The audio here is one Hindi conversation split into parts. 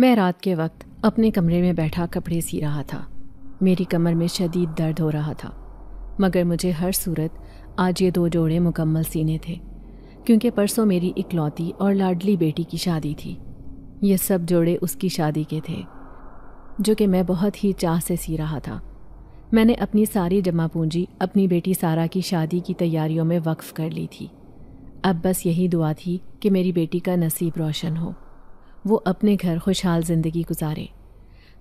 मैं रात के वक्त अपने कमरे में बैठा कपड़े सी रहा था मेरी कमर में शदीद दर्द हो रहा था मगर मुझे हर सूरत आज ये दो जोड़े मुकम्मल सीने थे क्योंकि परसों मेरी इकलौती और लाडली बेटी की शादी थी ये सब जोड़े उसकी शादी के थे जो कि मैं बहुत ही चाह से सी रहा था मैंने अपनी सारी जमा पूंजी अपनी बेटी सारा की शादी की तैयारियों में वक्फ़ कर ली थी अब बस यही दुआ थी कि मेरी बेटी का नसीब रोशन हो वो अपने घर खुशहाल ज़िंदगी गुजारे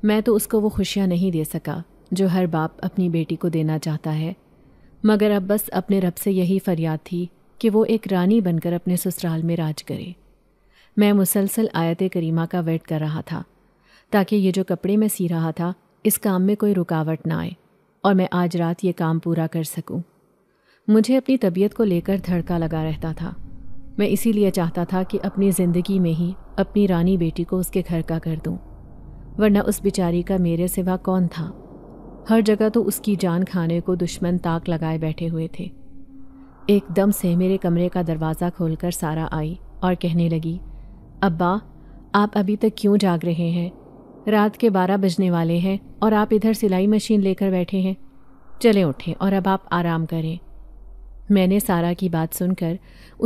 मैं तो उसको वो खुशियाँ नहीं दे सका जो हर बाप अपनी बेटी को देना चाहता है मगर अब बस अपने रब से यही फरियाद थी कि वो एक रानी बनकर अपने ससुराल में राज करे मैं मुसलसल आयत करीमा का वेट कर रहा था ताकि ये जो कपड़े मैं सी रहा था इस काम में कोई रुकावट ना आए और मैं आज रात ये काम पूरा कर सकूं। मुझे अपनी तबीयत को लेकर धड़का लगा रहता था मैं इसीलिए चाहता था कि अपनी ज़िंदगी में ही अपनी रानी बेटी को उसके घर का कर दूं वरना उस बेचारी का मेरे सिवा कौन था हर जगह तो उसकी जान खाने को दुश्मन ताक लगाए बैठे हुए थे एकदम से मेरे कमरे का दरवाज़ा खोलकर सारा आई और कहने लगी अब्बा आप अभी तक क्यों जाग रहे हैं रात के बारह बजने वाले हैं और आप इधर सिलाई मशीन लेकर बैठे हैं चले उठें और अब आप आराम करें मैंने सारा की बात सुनकर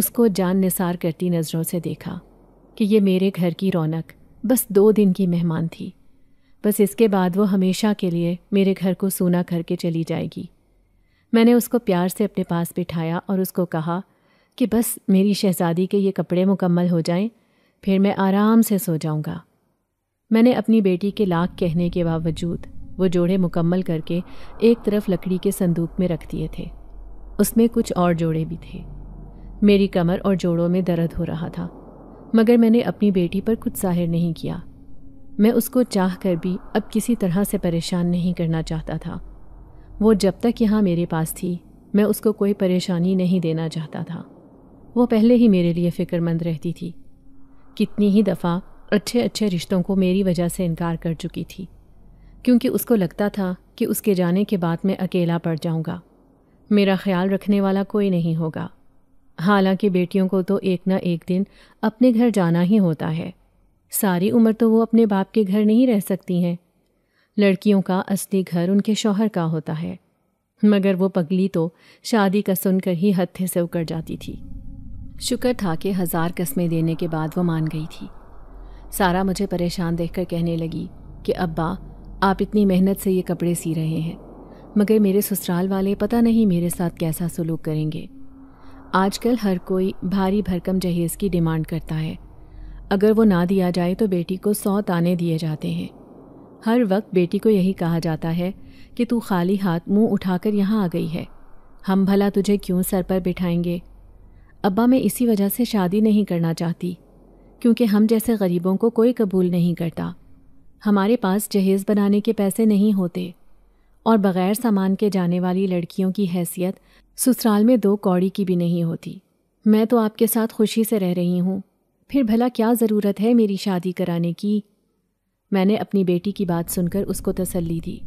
उसको जान निसार करती नज़रों से देखा कि ये मेरे घर की रौनक बस दो दिन की मेहमान थी बस इसके बाद वो हमेशा के लिए मेरे घर को सूना करके चली जाएगी मैंने उसको प्यार से अपने पास बिठाया और उसको कहा कि बस मेरी शहज़ादी के ये कपड़े मुकम्मल हो जाएं फिर मैं आराम से सो जाऊंगा मैंने अपनी बेटी के लाख कहने के बावजूद वो जोड़े मुकम्मल करके एक तरफ लकड़ी के संदूक में रख दिए थे उसमें कुछ और जोड़े भी थे मेरी कमर और जोड़ों में दर्द हो रहा था मगर मैंने अपनी बेटी पर कुछ जाहिर नहीं किया मैं उसको चाह कर भी अब किसी तरह से परेशान नहीं करना चाहता था वो जब तक यहाँ मेरे पास थी मैं उसको कोई परेशानी नहीं देना चाहता था वो पहले ही मेरे लिए फ़िक्रमंद रहती थी कितनी ही दफ़ा अच्छे अच्छे रिश्तों को मेरी वजह से इनकार कर चुकी थी क्योंकि उसको लगता था कि उसके जाने के बाद मैं अकेला पड़ जाऊँगा मेरा ख्याल रखने वाला कोई नहीं होगा हालांकि बेटियों को तो एक ना एक दिन अपने घर जाना ही होता है सारी उम्र तो वो अपने बाप के घर नहीं रह सकती हैं लड़कियों का असली घर उनके शौहर का होता है मगर वो पगली तो शादी का सुनकर ही हत्थे से उकर जाती थी शुक्र था कि हज़ार कस्में देने के बाद वो मान गई थी सारा मुझे परेशान देखकर कहने लगी कि अब्बा आप इतनी मेहनत से ये कपड़े सी रहे हैं मगर मेरे ससुराल वाले पता नहीं मेरे साथ कैसा सलूक करेंगे आजकल हर कोई भारी भरकम जहेज की डिमांड करता है अगर वो ना दिया जाए तो बेटी को सौ ताने दिए जाते हैं हर वक्त बेटी को यही कहा जाता है कि तू खाली हाथ मुंह उठाकर यहाँ आ गई है हम भला तुझे क्यों सर पर बिठाएंगे अब्बा मैं इसी वजह से शादी नहीं करना चाहती क्योंकि हम जैसे गरीबों को कोई कबूल नहीं करता हमारे पास जहेज़ बनाने के पैसे नहीं होते और बग़ैर सामान के जाने वाली लड़कियों की हैसियत ससुराल में दो कौड़ी की भी नहीं होती मैं तो आपके साथ खुशी से रह रही हूँ फिर भला क्या ज़रूरत है मेरी शादी कराने की मैंने अपनी बेटी की बात सुनकर उसको तसल्ली दी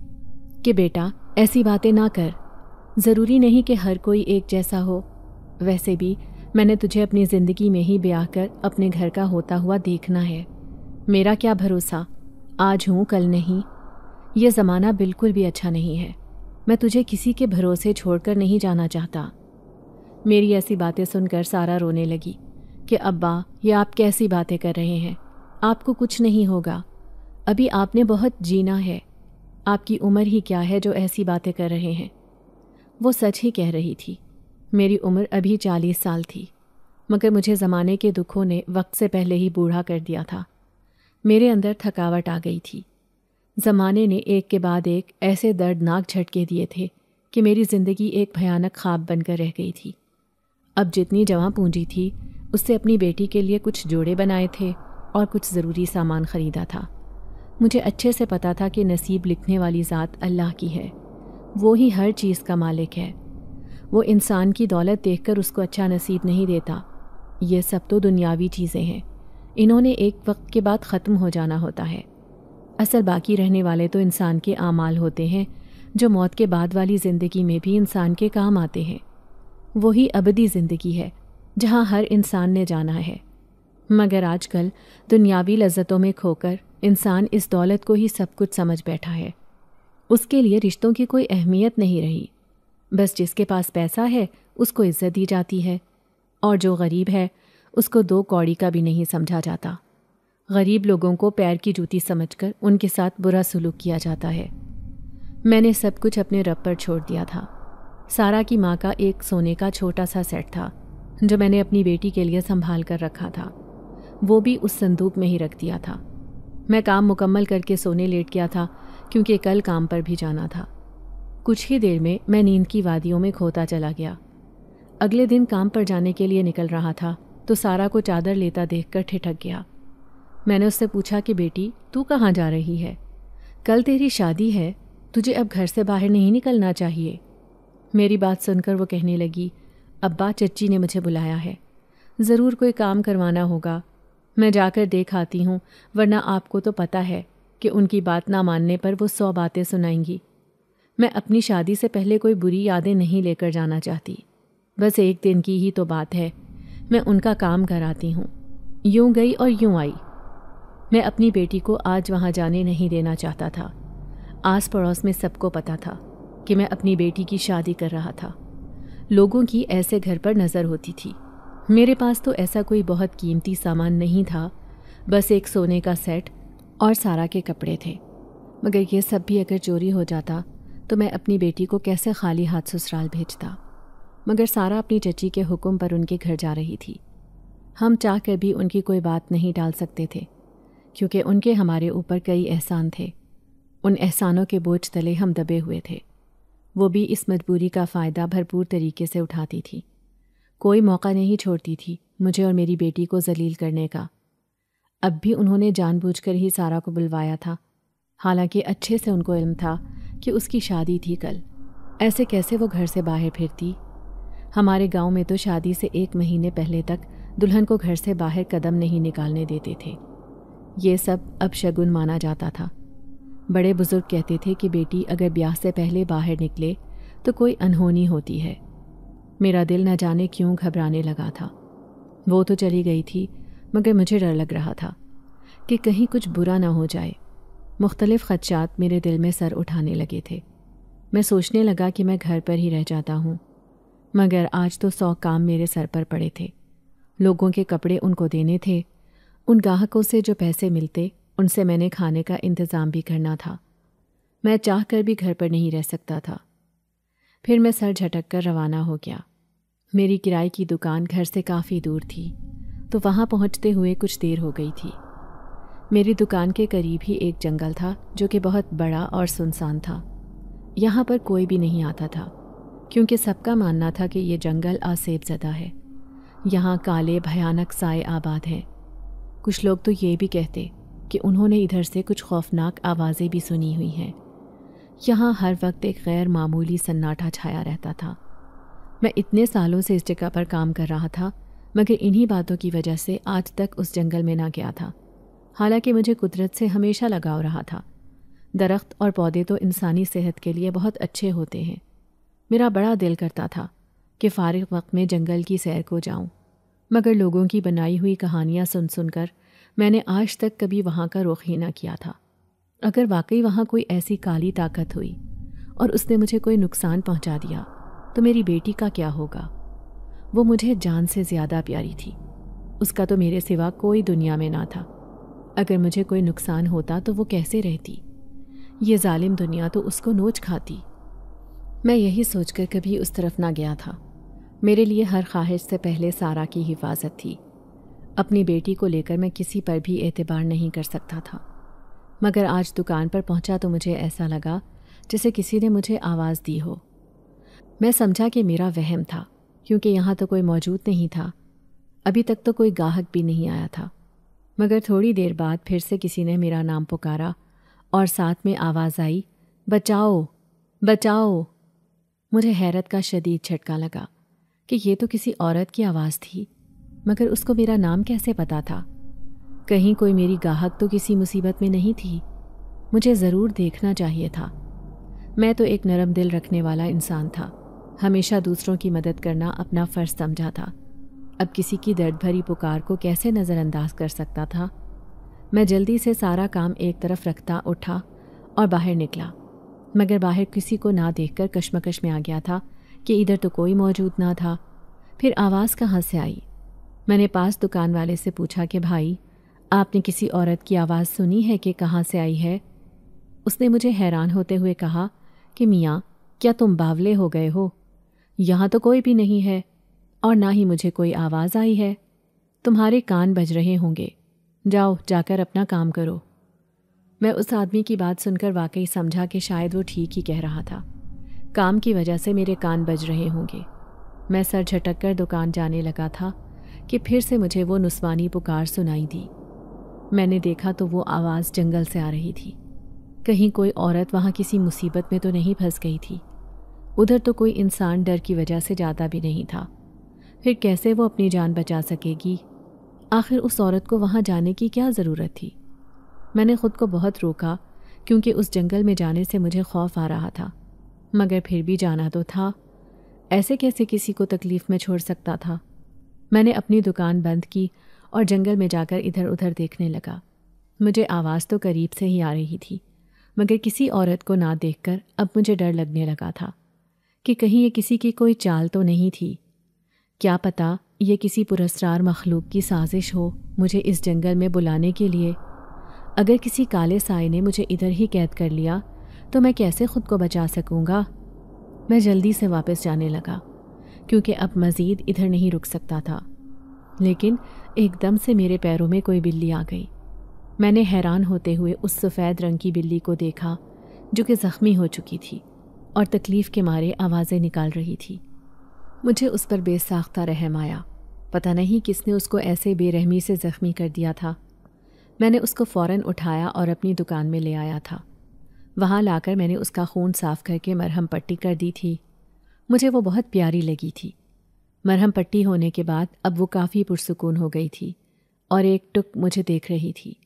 कि बेटा ऐसी बातें ना कर ज़रूरी नहीं कि हर कोई एक जैसा हो वैसे भी मैंने तुझे अपनी ज़िंदगी में ही ब्याह कर अपने घर का होता हुआ देखना है मेरा क्या भरोसा आज हूँ कल नहीं ये ज़माना बिल्कुल भी अच्छा नहीं है मैं तुझे किसी के भरोसे छोड़कर नहीं जाना चाहता मेरी ऐसी बातें सुनकर सारा रोने लगी कि अब्बा ये आप कैसी बातें कर रहे हैं आपको कुछ नहीं होगा अभी आपने बहुत जीना है आपकी उम्र ही क्या है जो ऐसी बातें कर रहे हैं वो सच ही कह रही थी मेरी उम्र अभी चालीस साल थी मगर मुझे ज़माने के दुखों ने वक्त से पहले ही बूढ़ा कर दिया था मेरे अंदर थकावट आ गई थी ज़माने ने एक के बाद एक ऐसे दर्दनाक झटके दिए थे कि मेरी ज़िंदगी एक भयानक ख्वाब बनकर रह गई थी अब जितनी जवां पूंजी थी उससे अपनी बेटी के लिए कुछ जोड़े बनाए थे और कुछ ज़रूरी सामान ख़रीदा था मुझे अच्छे से पता था कि नसीब लिखने वाली ज़ात अल्लाह की है वो ही हर चीज़ का मालिक है वो इंसान की दौलत कर उसको अच्छा नसीब नहीं देता ये सब तो दुनियावी चीज़ें हैं इन्होंने एक वक्त के बाद ख़त्म हो जाना होता है असल बाकी रहने वाले तो इंसान के आमाल होते हैं जो मौत के बाद वाली ज़िंदगी में भी इंसान के काम आते हैं वही अबदी ज़िंदगी है जहाँ हर इंसान ने जाना है मगर आजकल दुनियावी लज्जतों में खोकर इंसान इस दौलत को ही सब कुछ समझ बैठा है उसके लिए रिश्तों की कोई अहमियत नहीं रही बस जिसके पास पैसा है उसको इज्जत दी जाती है और जो गरीब है उसको दो कौड़ी का भी नहीं समझा जाता गरीब लोगों को पैर की जूती समझकर उनके साथ बुरा सलूक किया जाता है मैंने सब कुछ अपने रब पर छोड़ दिया था सारा की माँ का एक सोने का छोटा सा सेट था जो मैंने अपनी बेटी के लिए संभाल कर रखा था वो भी उस संदूक में ही रख दिया था मैं काम मुकम्मल करके सोने लेट गया था क्योंकि कल काम पर भी जाना था कुछ ही देर में मैं नींद की वादियों में खोता चला गया अगले दिन काम पर जाने के लिए निकल रहा था तो सारा को चादर लेता देखकर ठिठक गया मैंने उससे पूछा कि बेटी तू कहाँ जा रही है कल तेरी शादी है तुझे अब घर से बाहर नहीं निकलना चाहिए मेरी बात सुनकर वो कहने लगी अब्बा चच्ची ने मुझे बुलाया है ज़रूर कोई काम करवाना होगा मैं जाकर देख आती हूँ वरना आपको तो पता है कि उनकी बात ना मानने पर वो सौ बातें सुनाएंगी मैं अपनी शादी से पहले कोई बुरी यादें नहीं लेकर जाना चाहती बस एक दिन की ही तो बात है मैं उनका काम कराती हूँ यूं गई और यूँ आई मैं अपनी बेटी को आज वहाँ जाने नहीं देना चाहता था आस पड़ोस में सबको पता था कि मैं अपनी बेटी की शादी कर रहा था लोगों की ऐसे घर पर नज़र होती थी मेरे पास तो ऐसा कोई बहुत कीमती सामान नहीं था बस एक सोने का सेट और सारा के कपड़े थे मगर ये सब भी अगर चोरी हो जाता तो मैं अपनी बेटी को कैसे खाली हाथ ससुराल भेजता मगर सारा अपनी चची के हुक्म पर उनके घर जा रही थी हम चाह कर भी उनकी कोई बात नहीं डाल सकते थे क्योंकि उनके हमारे ऊपर कई एहसान थे उन एहसानों के बोझ तले हम दबे हुए थे वो भी इस मजबूरी का फ़ायदा भरपूर तरीके से उठाती थी कोई मौका नहीं छोड़ती थी मुझे और मेरी बेटी को जलील करने का अब भी उन्होंने जानबूझकर ही सारा को बुलवाया था हालांकि अच्छे से उनको इल्म था कि उसकी शादी थी कल ऐसे कैसे वो घर से बाहर फिरती हमारे गांव में तो शादी से एक महीने पहले तक दुल्हन को घर से बाहर कदम नहीं निकालने देते थे ये सब अब शगुन माना जाता था बड़े बुजुर्ग कहते थे कि बेटी अगर ब्याह से पहले बाहर निकले तो कोई अनहोनी होती है मेरा दिल न जाने क्यों घबराने लगा था वो तो चली गई थी मगर मुझे डर लग रहा था कि कहीं कुछ बुरा ना हो जाए मुख्तलिफ़ खदशात मेरे दिल में सर उठाने लगे थे मैं सोचने लगा कि मैं घर पर ही रह जाता हूँ मगर आज तो सौ काम मेरे सर पर पड़े थे लोगों के कपड़े उनको देने थे उन ग्राहकों से जो पैसे मिलते उनसे मैंने खाने का इंतज़ाम भी करना था मैं चाह कर भी घर पर नहीं रह सकता था फिर मैं सर झटक कर रवाना हो गया मेरी किराए की दुकान घर से काफ़ी दूर थी तो वहाँ पहुँचते हुए कुछ देर हो गई थी मेरी दुकान के करीब ही एक जंगल था जो कि बहुत बड़ा और सुनसान था यहाँ पर कोई भी नहीं आता था क्योंकि सबका मानना था कि यह जंगल आसेब ज़दा है यहाँ काले भयानक साए आबाद हैं कुछ लोग तो ये भी कहते कि उन्होंने इधर से कुछ खौफनाक आवाज़ें भी सुनी हुई हैं यहाँ हर वक्त एक गैर मामूली सन्नाटा छाया रहता था मैं इतने सालों से इस जगह पर काम कर रहा था मगर इन्हीं बातों की वजह से आज तक उस जंगल में ना गया था हालांकि मुझे कुदरत से हमेशा लगाव रहा था दरख्त और पौधे तो इंसानी सेहत के लिए बहुत अच्छे होते हैं मेरा बड़ा दिल करता था कि फ़ारिग वक्त में जंगल की सैर को जाऊं मगर लोगों की बनाई हुई कहानियाँ सुन सुनकर मैंने आज तक कभी वहाँ का रुख ही ना किया था अगर वाकई वहाँ कोई ऐसी काली ताकत हुई और उसने मुझे कोई नुकसान पहुँचा दिया तो मेरी बेटी का क्या होगा वो मुझे जान से ज़्यादा प्यारी थी उसका तो मेरे सिवा कोई दुनिया में ना था अगर मुझे कोई नुकसान होता तो वो कैसे रहती ये जालिम दुनिया तो उसको नोच खाती मैं यही सोचकर कभी उस तरफ ना गया था मेरे लिए हर ख्वाहिश से पहले सारा की हिफाजत थी अपनी बेटी को लेकर मैं किसी पर भी एतबार नहीं कर सकता था मगर आज दुकान पर पहुंचा तो मुझे ऐसा लगा जैसे किसी ने मुझे आवाज़ दी हो मैं समझा कि मेरा वहम था क्योंकि यहाँ तो कोई मौजूद नहीं था अभी तक तो कोई गाहक भी नहीं आया था मगर थोड़ी देर बाद फिर से किसी ने मेरा नाम पुकारा और साथ में आवाज़ आई बचाओ बचाओ मुझे हैरत का शदीद झटका लगा कि ये तो किसी औरत की आवाज़ थी मगर उसको मेरा नाम कैसे पता था कहीं कोई मेरी गाहक तो किसी मुसीबत में नहीं थी मुझे ज़रूर देखना चाहिए था मैं तो एक नरम दिल रखने वाला इंसान था हमेशा दूसरों की मदद करना अपना फ़र्ज समझा था अब किसी की दर्द भरी पुकार को कैसे नज़रअंदाज कर सकता था मैं जल्दी से सारा काम एक तरफ रखता उठा और बाहर निकला मगर बाहर किसी को ना देखकर कश्मकश में आ गया था कि इधर तो कोई मौजूद ना था फिर आवाज़ कहाँ से आई मैंने पास दुकान वाले से पूछा कि भाई आपने किसी औरत की आवाज़ सुनी है कि कहाँ से आई है उसने मुझे हैरान होते हुए कहा कि मियाँ क्या तुम बावले हो गए हो यहाँ तो कोई भी नहीं है और ना ही मुझे कोई आवाज़ आई है तुम्हारे कान बज रहे होंगे जाओ जाकर अपना काम करो मैं उस आदमी की बात सुनकर वाकई समझा कि शायद वो ठीक ही कह रहा था काम की वजह से मेरे कान बज रहे होंगे मैं सर झटक कर दुकान जाने लगा था कि फिर से मुझे वो नुस्वानी पुकार सुनाई दी मैंने देखा तो वो आवाज़ जंगल से आ रही थी कहीं कोई औरत वहाँ किसी मुसीबत में तो नहीं फंस गई थी उधर तो कोई इंसान डर की वजह से जाता भी नहीं था फिर कैसे वो अपनी जान बचा सकेगी आखिर उस औरत को वहाँ जाने की क्या ज़रूरत थी मैंने खुद को बहुत रोका क्योंकि उस जंगल में जाने से मुझे खौफ आ रहा था मगर फिर भी जाना तो था ऐसे कैसे किसी को तकलीफ़ में छोड़ सकता था मैंने अपनी दुकान बंद की और जंगल में जाकर इधर उधर देखने लगा मुझे आवाज़ तो करीब से ही आ रही थी मगर किसी औरत को ना देखकर अब मुझे डर लगने लगा था कि कहीं ये किसी की कोई चाल तो नहीं थी क्या पता ये किसी पुरस्कार मखलूक की साजिश हो मुझे इस जंगल में बुलाने के लिए अगर किसी काले साय ने मुझे इधर ही कैद कर लिया तो मैं कैसे खुद को बचा सकूँगा मैं जल्दी से वापस जाने लगा क्योंकि अब मज़ीद इधर नहीं रुक सकता था लेकिन एकदम से मेरे पैरों में कोई बिल्ली आ गई मैंने हैरान होते हुए उस सफ़ेद रंग की बिल्ली को देखा जो कि ज़ख्मी हो चुकी थी और तकलीफ़ के मारे आवाज़ें निकाल रही थी मुझे उस पर बेसाख्ता रहम आया पता नहीं किसने उसको ऐसे बेरहमी से ज़ख्मी कर दिया था मैंने उसको फ़ौरन उठाया और अपनी दुकान में ले आया था वहाँ लाकर मैंने उसका खून साफ करके मरहम पट्टी कर दी थी मुझे वो बहुत प्यारी लगी थी मरहम पट्टी होने के बाद अब वो काफ़ी पुरसकून हो गई थी और एक टुक मुझे देख रही थी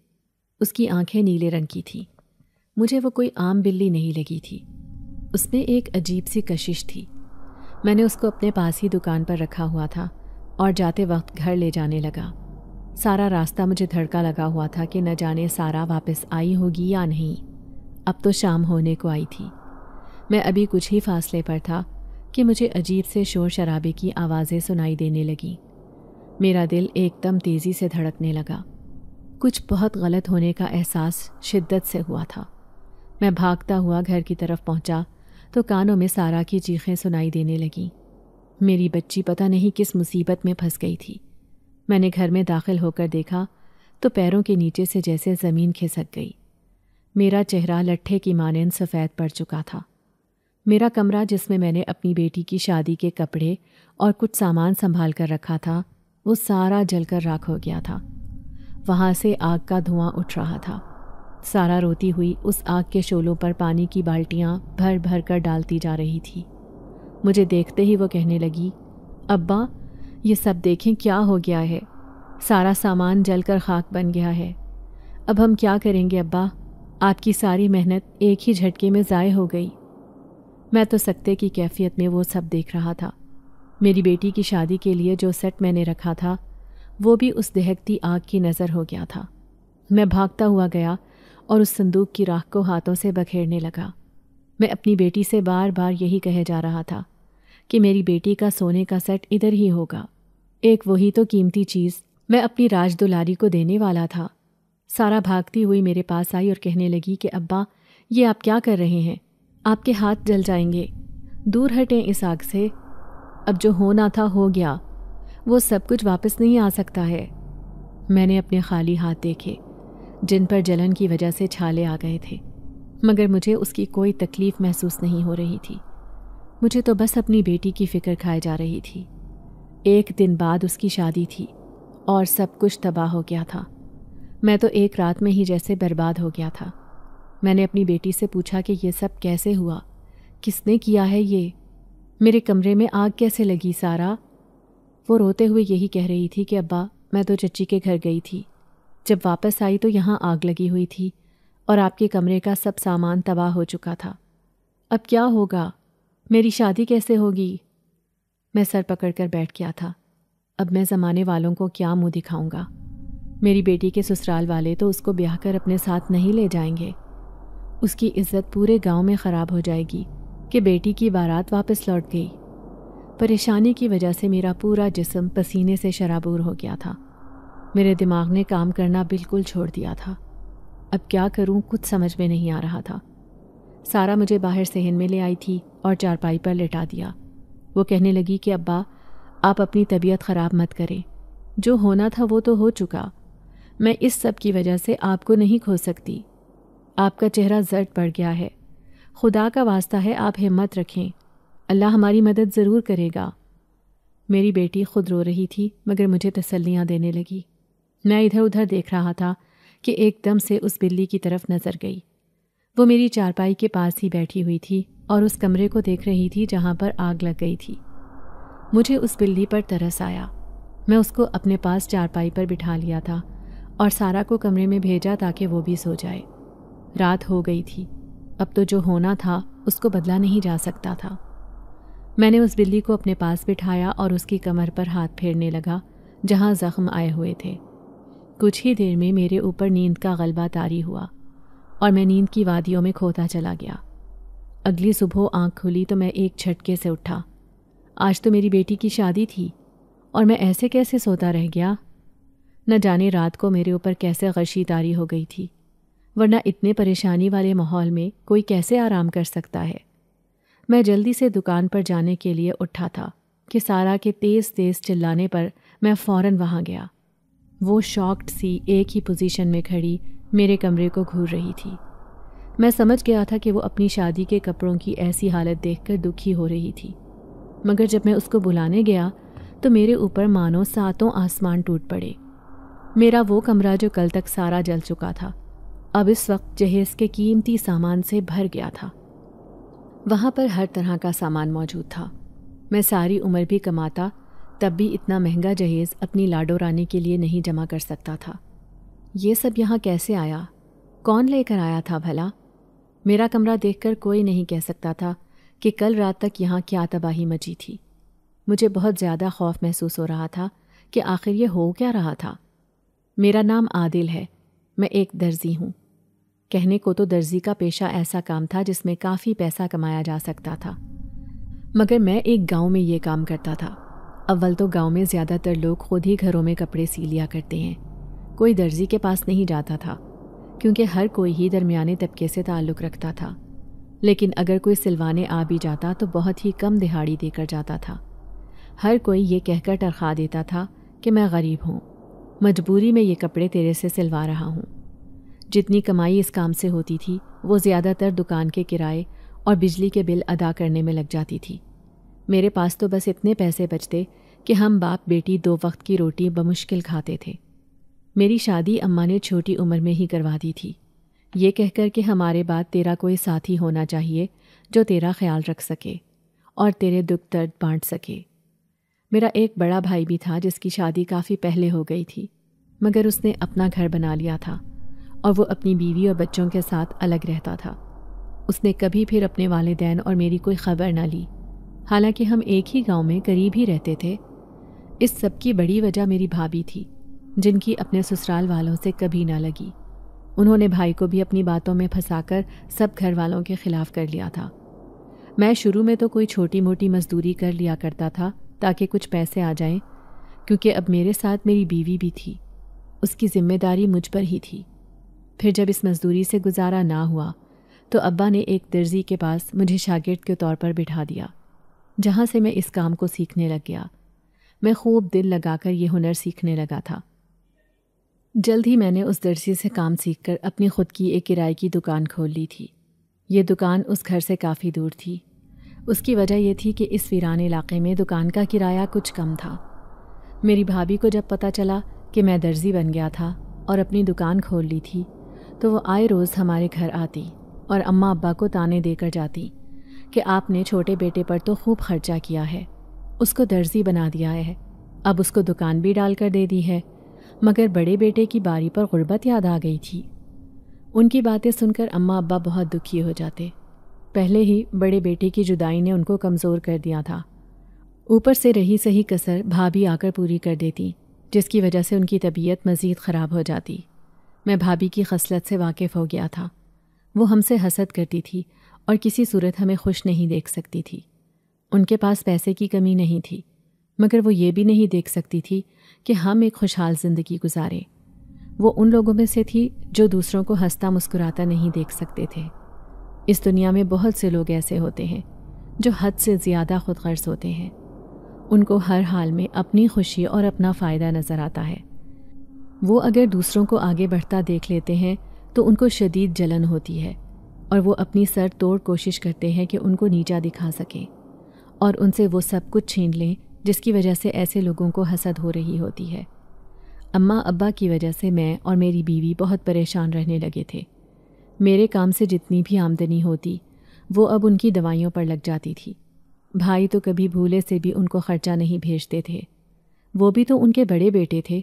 उसकी आंखें नीले रंग की थी मुझे वो कोई आम बिल्ली नहीं लगी थी उसमें एक अजीब सी कशिश थी मैंने उसको अपने पास ही दुकान पर रखा हुआ था और जाते वक्त घर ले जाने लगा सारा रास्ता मुझे धड़का लगा हुआ था कि न जाने सारा वापस आई होगी या नहीं अब तो शाम होने को आई थी मैं अभी कुछ ही फासले पर था कि मुझे अजीब से शोर शराबे की आवाज़ें सुनाई देने लगी मेरा दिल एकदम तेज़ी से धड़कने लगा कुछ बहुत गलत होने का एहसास शिद्दत से हुआ था मैं भागता हुआ घर की तरफ पहुंचा तो कानों में सारा की चीखें सुनाई देने लगीं मेरी बच्ची पता नहीं किस मुसीबत में फंस गई थी मैंने घर में दाखिल होकर देखा तो पैरों के नीचे से जैसे ज़मीन खिसक गई मेरा चेहरा लट्ठे की मानन सफ़ेद पड़ चुका था मेरा कमरा जिसमें मैंने अपनी बेटी की शादी के कपड़े और कुछ सामान संभाल कर रखा था वो सारा जलकर राख हो गया था वहाँ से आग का धुआं उठ रहा था सारा रोती हुई उस आग के शोलों पर पानी की बाल्टियाँ भर भर कर डालती जा रही थी मुझे देखते ही वो कहने लगी अब्बा ये सब देखें क्या हो गया है सारा सामान जलकर खाक बन गया है अब हम क्या करेंगे अब्बा आपकी सारी मेहनत एक ही झटके में ज़ाय हो गई मैं तो सकते की कैफियत में वो सब देख रहा था मेरी बेटी की शादी के लिए जो सेट मैंने रखा था वो भी उस दहकती आग की नज़र हो गया था मैं भागता हुआ गया और उस संदूक की राख को हाथों से बखेरने लगा मैं अपनी बेटी से बार बार यही कहे जा रहा था कि मेरी बेटी का सोने का सेट इधर ही होगा एक वही तो कीमती चीज़ मैं अपनी राजदुलारी को देने वाला था सारा भागती हुई मेरे पास आई और कहने लगी कि अब्बा ये आप क्या कर रहे हैं आपके हाथ जल जाएंगे दूर हटें इस आग से अब जो होना था हो गया वो सब कुछ वापस नहीं आ सकता है मैंने अपने खाली हाथ देखे जिन पर जलन की वजह से छाले आ गए थे मगर मुझे उसकी कोई तकलीफ़ महसूस नहीं हो रही थी मुझे तो बस अपनी बेटी की फ़िक्र खाई जा रही थी एक दिन बाद उसकी शादी थी और सब कुछ तबाह हो गया था मैं तो एक रात में ही जैसे बर्बाद हो गया था मैंने अपनी बेटी से पूछा कि यह सब कैसे हुआ किसने किया है ये मेरे कमरे में आग कैसे लगी सारा वो रोते हुए यही कह रही थी कि अब्बा मैं तो चच्ची के घर गई थी जब वापस आई तो यहाँ आग लगी हुई थी और आपके कमरे का सब सामान तबाह हो चुका था अब क्या होगा मेरी शादी कैसे होगी मैं सर पकड़कर बैठ गया था अब मैं ज़माने वालों को क्या मुंह दिखाऊंगा मेरी बेटी के ससुराल वाले तो उसको ब्याह कर अपने साथ नहीं ले जाएंगे उसकी इज्जत पूरे गांव में ख़राब हो जाएगी कि बेटी की बारात वापस लौट गई परेशानी की वजह से मेरा पूरा जिसम पसीने से शराबूर हो गया था मेरे दिमाग ने काम करना बिल्कुल छोड़ दिया था अब क्या करूं कुछ समझ में नहीं आ रहा था सारा मुझे बाहर सहन में ले आई थी और चारपाई पर लेटा दिया वो कहने लगी कि अब्बा आप अपनी तबीयत ख़राब मत करें जो होना था वो तो हो चुका मैं इस सब की वजह से आपको नहीं खो सकती आपका चेहरा जर्द पड़ गया है खुदा का वास्ता है आप हिम्मत रखें अल्लाह हमारी मदद ज़रूर करेगा मेरी बेटी खुद रो रही थी मगर मुझे तसल्लियाँ देने लगी मैं इधर उधर देख रहा था कि एकदम से उस बिल्ली की तरफ नज़र गई वो मेरी चारपाई के पास ही बैठी हुई थी और उस कमरे को देख रही थी जहाँ पर आग लग गई थी मुझे उस बिल्ली पर तरस आया मैं उसको अपने पास चारपाई पर बिठा लिया था और सारा को कमरे में भेजा ताकि वो भी सो जाए रात हो गई थी अब तो जो होना था उसको बदला नहीं जा सकता था मैंने उस बिल्ली को अपने पास बिठाया और उसकी कमर पर हाथ फेरने लगा जहाँ ज़ख्म आए हुए थे कुछ ही देर में मेरे ऊपर नींद का गलबा तारी हुआ और मैं नींद की वादियों में खोता चला गया अगली सुबह आंख खुली तो मैं एक झटके से उठा आज तो मेरी बेटी की शादी थी और मैं ऐसे कैसे सोता रह गया न जाने रात को मेरे ऊपर कैसे गशीदारी हो गई थी वरना इतने परेशानी वाले माहौल में कोई कैसे आराम कर सकता है मैं जल्दी से दुकान पर जाने के लिए उठा था कि सारा के तेज़ तेज़ चिल्लाने पर मैं फ़ौर वहाँ गया वो शॉक्ड सी एक ही पोजीशन में खड़ी मेरे कमरे को घूर रही थी मैं समझ गया था कि वो अपनी शादी के कपड़ों की ऐसी हालत देखकर दुखी हो रही थी मगर जब मैं उसको बुलाने गया तो मेरे ऊपर मानो सातों आसमान टूट पड़े मेरा वो कमरा जो कल तक सारा जल चुका था अब इस वक्त जहेज के कीमती सामान से भर गया था वहाँ पर हर तरह का सामान मौजूद था मैं सारी उम्र भी कमाता तब भी इतना महंगा जहेज़ अपनी लाडो रानी के लिए नहीं जमा कर सकता था ये सब यहाँ कैसे आया कौन लेकर आया था भला मेरा कमरा देखकर कोई नहीं कह सकता था कि कल रात तक यहाँ क्या तबाही मची थी मुझे बहुत ज़्यादा खौफ महसूस हो रहा था कि आखिर ये हो क्या रहा था मेरा नाम आदिल है मैं एक दर्जी हूँ कहने को तो दर्जी का पेशा ऐसा काम था जिसमें काफ़ी पैसा कमाया जा सकता था मगर मैं एक गांव में ये काम करता था अव्वल तो गांव में ज़्यादातर लोग खुद ही घरों में कपड़े सी लिया करते हैं कोई दर्जी के पास नहीं जाता था क्योंकि हर कोई ही दरमियाने तबके से ताल्लुक़ रखता था लेकिन अगर कोई सिलवाने आ भी जाता तो बहुत ही कम दिहाड़ी देकर जाता था हर कोई ये कहकर टरखा देता था कि मैं गरीब हूँ मजबूरी में ये कपड़े तेरे से सिलवा रहा हूँ जितनी कमाई इस काम से होती थी वो ज़्यादातर दुकान के किराए और बिजली के बिल अदा करने में लग जाती थी मेरे पास तो बस इतने पैसे बचते कि हम बाप बेटी दो वक्त की रोटी बमुश्किल खाते थे मेरी शादी अम्मा ने छोटी उम्र में ही करवा दी थी ये कहकर कि हमारे बाद तेरा कोई साथी होना चाहिए जो तेरा ख्याल रख सके और तेरे दुख दर्द बांट सके मेरा एक बड़ा भाई भी था जिसकी शादी काफ़ी पहले हो गई थी मगर उसने अपना घर बना लिया था और वो अपनी बीवी और बच्चों के साथ अलग रहता था उसने कभी फिर अपने वालदेन और मेरी कोई ख़बर ना ली हालांकि हम एक ही गांव में करीब ही रहते थे इस सब की बड़ी वजह मेरी भाभी थी जिनकी अपने ससुराल वालों से कभी ना लगी उन्होंने भाई को भी अपनी बातों में फंसाकर सब घर वालों के खिलाफ कर लिया था मैं शुरू में तो कोई छोटी मोटी मजदूरी कर लिया करता था ताकि कुछ पैसे आ जाएं क्योंकि अब मेरे साथ मेरी बीवी भी थी उसकी ज़िम्मेदारी मुझ पर ही थी फिर जब इस मज़दूरी से गुजारा ना हुआ तो अब्बा ने एक दर्जी के पास मुझे शागिर्द के तौर पर बिठा दिया जहाँ से मैं इस काम को सीखने लग गया मैं खूब दिल लगाकर ये हुनर सीखने लगा था जल्द ही मैंने उस दर्जी से काम सीखकर अपनी खुद की एक किराए की दुकान खोल ली थी ये दुकान उस घर से काफ़ी दूर थी उसकी वजह यह थी कि इस वीरान इलाके में दुकान का किराया कुछ कम था मेरी भाभी को जब पता चला कि मैं दर्जी बन गया था और अपनी दुकान खोल ली थी तो वो आए रोज़ हमारे घर आती और अम्मा अब्बा को ताने देकर जाती कि आपने छोटे बेटे पर तो खूब खर्चा किया है उसको दर्जी बना दिया है अब उसको दुकान भी डाल कर दे दी है मगर बड़े बेटे की बारी पर गुर्बत याद आ गई थी उनकी बातें सुनकर अम्मा अब्बा बहुत दुखी हो जाते पहले ही बड़े बेटे की जुदाई ने उनको कमज़ोर कर दिया था ऊपर से रही सही कसर भाभी आकर पूरी कर देती जिसकी वजह से उनकी तबीयत मज़ीद ख़राब हो जाती मैं भाभी की खसलत से वाकिफ़ हो गया था वो हमसे हसद करती थी और किसी सूरत हमें खुश नहीं देख सकती थी उनके पास पैसे की कमी नहीं थी मगर वो ये भी नहीं देख सकती थी कि हम एक खुशहाल ज़िंदगी गुजारें वो उन लोगों में से थी जो दूसरों को हंसता मुस्कुराता नहीं देख सकते थे इस दुनिया में बहुत से लोग ऐसे होते हैं जो हद से ज़्यादा खुद होते हैं उनको हर हाल में अपनी खुशी और अपना फ़ायदा नज़र आता है वो अगर दूसरों को आगे बढ़ता देख लेते हैं तो उनको शदीद जलन होती है और वो अपनी सर तोड़ कोशिश करते हैं कि उनको नीचा दिखा सकें और उनसे वो सब कुछ छीन लें जिसकी वजह से ऐसे लोगों को हसद हो रही होती है अम्मा अब्बा की वजह से मैं और मेरी बीवी बहुत परेशान रहने लगे थे मेरे काम से जितनी भी आमदनी होती वो अब उनकी दवाइयों पर लग जाती थी भाई तो कभी भूले से भी उनको ख़र्चा नहीं भेजते थे वो भी तो उनके बड़े बेटे थे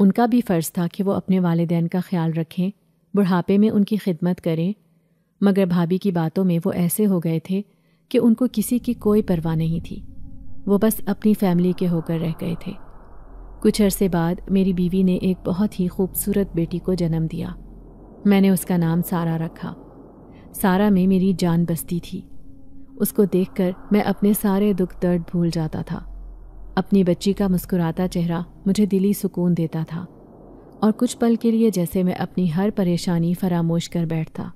उनका भी फ़र्ज़ था कि वो अपने वालदेन का ख्याल रखें बुढ़ापे में उनकी खिदमत करें मगर भाभी की बातों में वो ऐसे हो गए थे कि उनको किसी की कोई परवाह नहीं थी वो बस अपनी फैमिली के होकर रह गए थे कुछ अरसे बाद मेरी बीवी ने एक बहुत ही खूबसूरत बेटी को जन्म दिया मैंने उसका नाम सारा रखा सारा में मेरी जान बसती थी उसको देखकर मैं अपने सारे दुख दर्द भूल जाता था अपनी बच्ची का मुस्कुराता चेहरा मुझे दिली सुकून देता था और कुछ पल के लिए जैसे मैं अपनी हर परेशानी फरामोश कर बैठता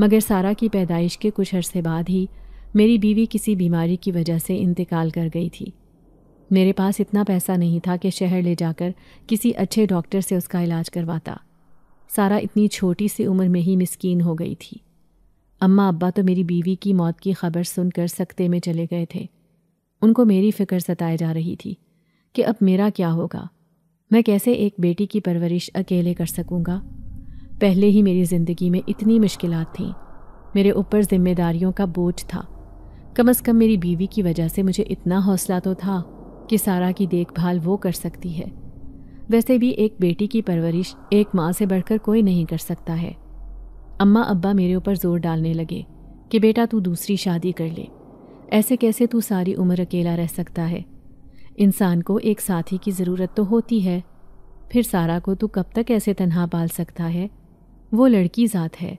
मगर सारा की पैदाइश के कुछ अरसे बाद ही मेरी बीवी किसी बीमारी की वजह से इंतकाल कर गई थी मेरे पास इतना पैसा नहीं था कि शहर ले जाकर किसी अच्छे डॉक्टर से उसका इलाज करवाता सारा इतनी छोटी सी उम्र में ही मिसकीन हो गई थी अम्मा अब्बा तो मेरी बीवी की मौत की खबर सुनकर सकते में चले गए थे उनको मेरी फ़िक्र सताई जा रही थी कि अब मेरा क्या होगा मैं कैसे एक बेटी की परवरिश अकेले कर सकूँगा पहले ही मेरी ज़िंदगी में इतनी मुश्किल थीं मेरे ऊपर जिम्मेदारियों का बोझ था कम अज़ कम मेरी बीवी की वजह से मुझे इतना हौसला तो था कि सारा की देखभाल वो कर सकती है वैसे भी एक बेटी की परवरिश एक माँ से बढ़कर कोई नहीं कर सकता है अम्मा अब्बा मेरे ऊपर जोर डालने लगे कि बेटा तू दूसरी शादी कर ले ऐसे कैसे तू सारी उम्र अकेला रह सकता है इंसान को एक साथी की ज़रूरत तो होती है फिर सारा को तू कब तक ऐसे तन्हा पाल सकता है वो लड़की ज़ात है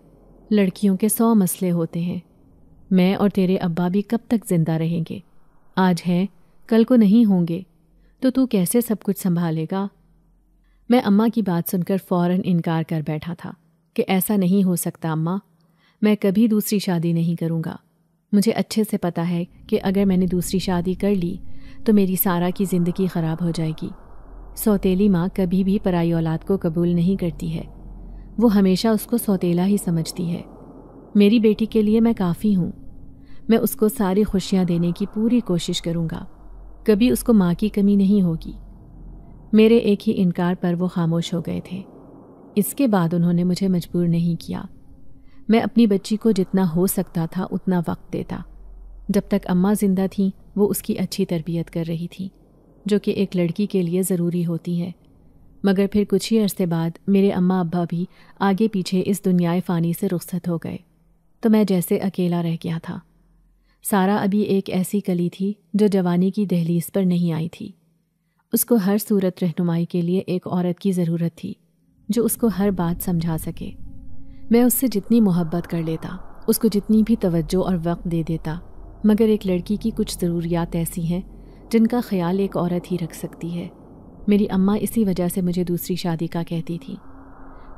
लड़कियों के सौ मसले होते हैं मैं और तेरे अब्बा भी कब तक ज़िंदा रहेंगे आज हैं कल को नहीं होंगे तो तू कैसे सब कुछ संभालेगा मैं अम्मा की बात सुनकर फ़ौरन इनकार कर बैठा था कि ऐसा नहीं हो सकता अम्मा मैं कभी दूसरी शादी नहीं करूँगा मुझे अच्छे से पता है कि अगर मैंने दूसरी शादी कर ली तो मेरी सारा की ज़िंदगी ख़राब हो जाएगी सौतेली माँ कभी भी पराई औलाद को कबूल नहीं करती है वो हमेशा उसको सौतेला ही समझती है मेरी बेटी के लिए मैं काफ़ी हूँ मैं उसको सारी खुशियाँ देने की पूरी कोशिश करूँगा कभी उसको माँ की कमी नहीं होगी मेरे एक ही इनकार पर वो खामोश हो गए थे इसके बाद उन्होंने मुझे मजबूर नहीं किया मैं अपनी बच्ची को जितना हो सकता था उतना वक्त देता जब तक अम्मा ज़िंदा थीं वो उसकी अच्छी तरबियत कर रही थी जो कि एक लड़की के लिए ज़रूरी होती है मगर फिर कुछ ही अरसे बाद मेरे अम्मा अब्बा भी आगे पीछे इस दुनियाए फ़ानी से रुखसत हो गए तो मैं जैसे अकेला रह गया था सारा अभी एक ऐसी कली थी जो जवानी की दहलीज पर नहीं आई थी उसको हर सूरत रहनुमाई के लिए एक औरत की ज़रूरत थी जो उसको हर बात समझा सके मैं उससे जितनी मोहब्बत कर लेता उसको जितनी भी तवज्जो और वक्त दे देता मगर एक लड़की की कुछ ज़रूरियात ऐसी हैं जिनका ख्याल एक औरत ही रख सकती है मेरी अम्मा इसी वजह से मुझे दूसरी शादी का कहती थी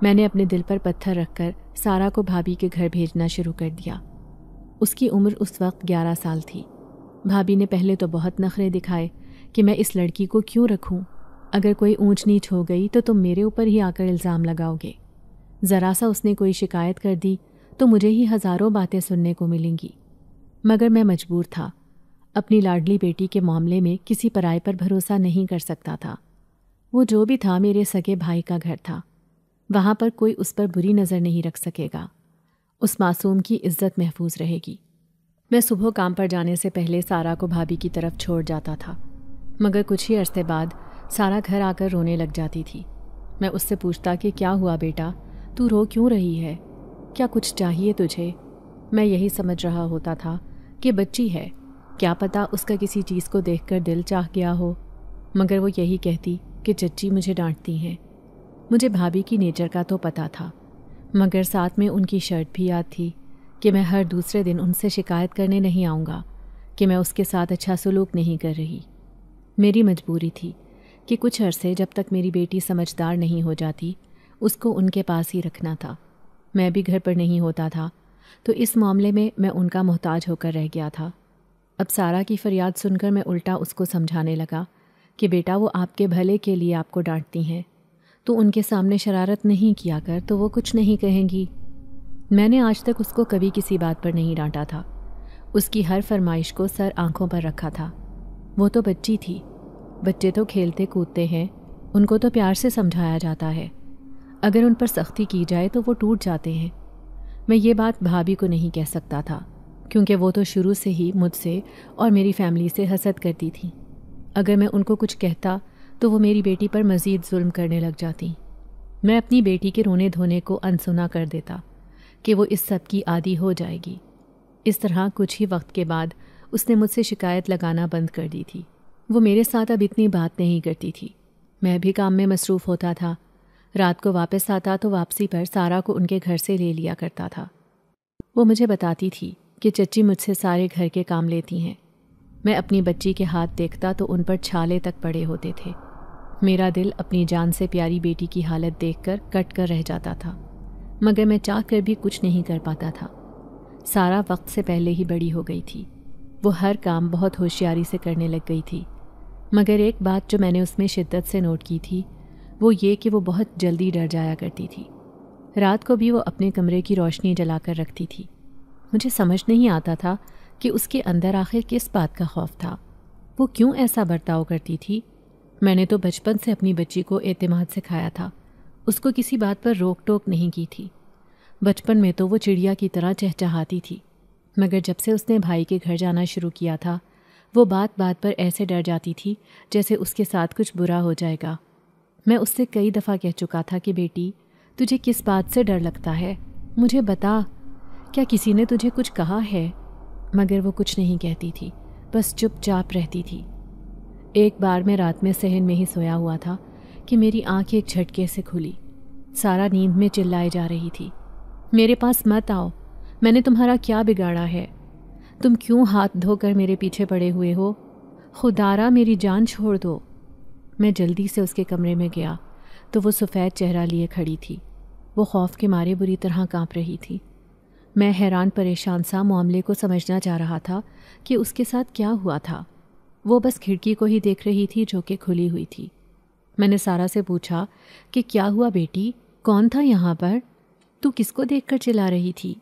मैंने अपने दिल पर पत्थर रखकर सारा को भाभी के घर भेजना शुरू कर दिया उसकी उम्र उस वक्त ग्यारह साल थी भाभी ने पहले तो बहुत नखरे दिखाए कि मैं इस लड़की को क्यों रखूं? अगर कोई ऊंच नीच हो गई तो तुम मेरे ऊपर ही आकर इल्ज़ाम लगाओगे ज़रा सा उसने कोई शिकायत कर दी तो मुझे ही हज़ारों बातें सुनने को मिलेंगी मगर मैं मजबूर था अपनी लाडली बेटी के मामले में किसी पराए पर भरोसा नहीं कर सकता था वो जो भी था मेरे सगे भाई का घर था वहाँ पर कोई उस पर बुरी नज़र नहीं रख सकेगा उस मासूम की इज्जत महफूज रहेगी मैं सुबह काम पर जाने से पहले सारा को भाभी की तरफ छोड़ जाता था मगर कुछ ही अरसे बाद सारा घर आकर रोने लग जाती थी मैं उससे पूछता कि क्या हुआ बेटा तू रो क्यों रही है क्या कुछ चाहिए तुझे मैं यही समझ रहा होता था कि बच्ची है क्या पता उसका किसी चीज़ को देख दिल चाह गया हो मगर वो यही कहती कि चच्ची मुझे डांटती हैं मुझे भाभी की नेचर का तो पता था मगर साथ में उनकी शर्ट भी याद थी कि मैं हर दूसरे दिन उनसे शिकायत करने नहीं आऊँगा कि मैं उसके साथ अच्छा सलूक नहीं कर रही मेरी मजबूरी थी कि कुछ अरसे जब तक मेरी बेटी समझदार नहीं हो जाती उसको उनके पास ही रखना था मैं भी घर पर नहीं होता था तो इस मामले में मैं उनका मोहताज होकर रह गया था अब सारा की फरियाद सुनकर मैं उल्टा उसको समझाने लगा कि बेटा वो आपके भले के लिए आपको डांटती हैं तो उनके सामने शरारत नहीं किया कर तो वो कुछ नहीं कहेंगी मैंने आज तक उसको कभी किसी बात पर नहीं डांटा था उसकी हर फरमाइश को सर आंखों पर रखा था वो तो बच्ची थी बच्चे तो खेलते कूदते हैं उनको तो प्यार से समझाया जाता है अगर उन पर सख्ती की जाए तो वो टूट जाते हैं मैं ये बात भाभी को नहीं कह सकता था क्योंकि वो तो शुरू से ही मुझसे और मेरी फैमिली से हसद करती थी अगर मैं उनको कुछ कहता तो वो मेरी बेटी पर मज़ीद जुल्म करने लग जाती मैं अपनी बेटी के रोने धोने को अनसुना कर देता कि वो इस सब की आदि हो जाएगी इस तरह कुछ ही वक्त के बाद उसने मुझसे शिकायत लगाना बंद कर दी थी वो मेरे साथ अब इतनी बात नहीं करती थी मैं भी काम में मसरूफ़ होता था रात को वापस आता तो वापसी पर सारा को उनके घर से ले लिया करता था वो मुझे बताती थी कि चच्ची मुझसे सारे घर के काम लेती हैं मैं अपनी बच्ची के हाथ देखता तो उन पर छाले तक पड़े होते थे मेरा दिल अपनी जान से प्यारी बेटी की हालत देखकर कट कर रह जाता था मगर मैं चाह कर भी कुछ नहीं कर पाता था सारा वक्त से पहले ही बड़ी हो गई थी वो हर काम बहुत होशियारी से करने लग गई थी मगर एक बात जो मैंने उसमें शिद्दत से नोट की थी वो ये कि वो बहुत जल्दी डर जाया करती थी रात को भी वो अपने कमरे की रोशनी जलाकर रखती थी मुझे समझ नहीं आता था कि उसके अंदर आखिर किस बात का खौफ था वो क्यों ऐसा बर्ताव करती थी मैंने तो बचपन से अपनी बच्ची को एतमाद सिखाया था उसको किसी बात पर रोक टोक नहीं की थी बचपन में तो वो चिड़िया की तरह चहचहाती थी मगर जब से उसने भाई के घर जाना शुरू किया था वो बात बात पर ऐसे डर जाती थी जैसे उसके साथ कुछ बुरा हो जाएगा मैं उससे कई दफ़ा कह चुका था कि बेटी तुझे किस बात से डर लगता है मुझे बता क्या किसी ने तुझे कुछ कहा है मगर वो कुछ नहीं कहती थी बस चुपचाप रहती थी एक बार मैं रात में सहन में ही सोया हुआ था कि मेरी आंखें एक झटके से खुली सारा नींद में चिल्लाए जा रही थी मेरे पास मत आओ मैंने तुम्हारा क्या बिगाड़ा है तुम क्यों हाथ धोकर मेरे पीछे पड़े हुए हो खुदारा मेरी जान छोड़ दो मैं जल्दी से उसके कमरे में गया तो वो सफ़ेद चेहरा लिए खड़ी थी वो खौफ के मारे बुरी तरह कांप रही थी मैं हैरान परेशान सा मामले को समझना चाह रहा था कि उसके साथ क्या हुआ था वो बस खिड़की को ही देख रही थी जो कि खुली हुई थी मैंने सारा से पूछा कि क्या हुआ बेटी कौन था यहाँ पर तू किसको देखकर चिल्ला रही थी